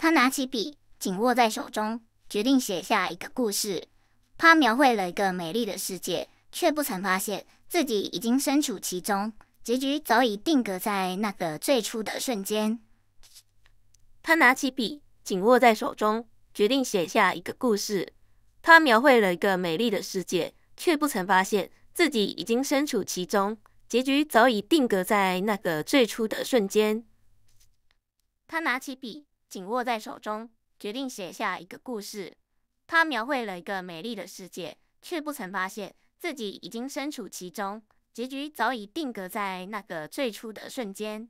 他拿起笔，紧握在手中，决定写下一个故事。他描绘了一个美丽的世界，却不曾发现自己已经身处其中，结局早已定格在那个最初的瞬间。他拿起笔，紧握在手中，决定写下一个故事。他描绘了一个美丽的世界，却不曾发现自己已经身处其中，结局早已定格在那个最初的瞬间。他拿起笔。紧握在手中，决定写下一个故事。他描绘了一个美丽的世界，却不曾发现自己已经身处其中。结局早已定格在那个最初的瞬间。